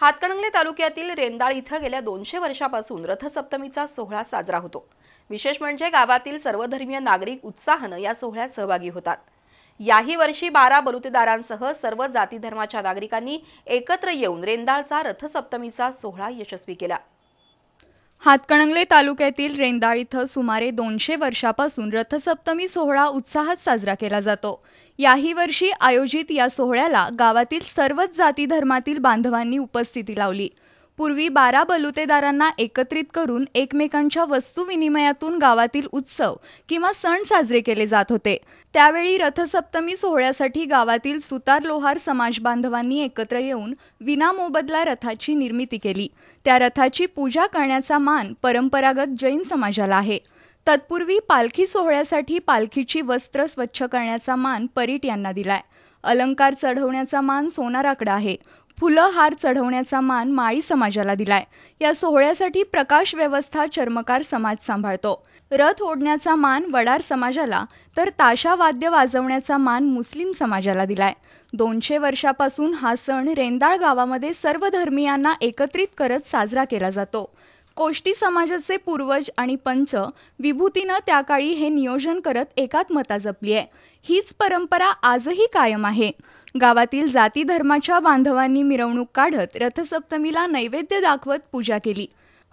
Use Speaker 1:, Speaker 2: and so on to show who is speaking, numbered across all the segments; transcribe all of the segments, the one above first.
Speaker 1: हातकणंगले तालुक्यातील रेंदाळ इथं गेल्या दोनशे वर्षापासून रथसप्तमीचा सोहळा साजरा होतो विशेष म्हणजे गावातील सर्वधर्मीय नागरिक उत्साहानं या सोहळ्यात सहभागी होतात याही वर्षी बारा बलुतेदारांसह सर्व जाती धर्माच्या नागरिकांनी एकत्र येऊन रेंदाळचा रथसप्तमीचा सोहळा यशस्वी केला
Speaker 2: हातकणंगले तालुक्यातील रेंदाळ इथं सुमारे दोनशे वर्षापासून रथसप्तमी सोहळा उत्साहात साजरा केला जातो याही वर्षी आयोजित या सोहळ्याला गावातील सर्वच जाती धर्मातील बांधवांनी उपस्थिती लावली पूर्वी बारा बलुतेदारांना एकत्रित करून एकमेकांच्या वस्तू विनिमयातून गावातील उत्सव किंवा सण साजरे केले जात होते त्यावेळी रथसप्तमी सोहळ्यासाठी गावातील सुतार लोहार समाज बांधवांनी एकत्र येऊन विना मोबदला रथाची निर्मिती केली त्या रथाची पूजा करण्याचा मान परंपरागत जैन समाजाला आहे तत्पूर्वी पालखी सोहळ्यासाठी पालखीची वस्त्र स्वच्छ करण्याचा मान परीट यांना दिलाय अलंकार चढवण्याचा मान सोनाराकडे आहे फुलं हार चढवण्याचा मान माळी समाजाला दिलाय या सोहळ्यासाठी प्रकाश व्यवस्था चर्मकार समाज सांभाळतो रथ ओढण्याचा मान वडार समाजाला तर ताशा वाद्य वाजवण्याचा मान मुस्लिम समाजाला दिलाय दोनशे वर्षापासून हा सण रेंदाळ गावामध्ये सर्व धर्मियांना एकत्रित करत साजरा केला जातो कोष्टी समाजाचे पूर्वज आणि पंच विभूतीनं त्या काळी हे नियोजन करत एकात्मता जपली आहे हीच परंपरा आजही कायम आहे गावातील जाती धर्माच्या बांधवांनी मिरवणूक काढत रथसप्तमीला नैवेद्य दाखवत पूजा केली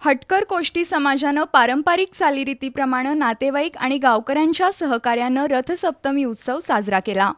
Speaker 2: हटकर कोष्टी समाजानं पारंपरिक चालीरीतीप्रमाणे नातेवाईक आणि गावकऱ्यांच्या सहकार्यानं रथसप्तमी उत्सव साजरा केला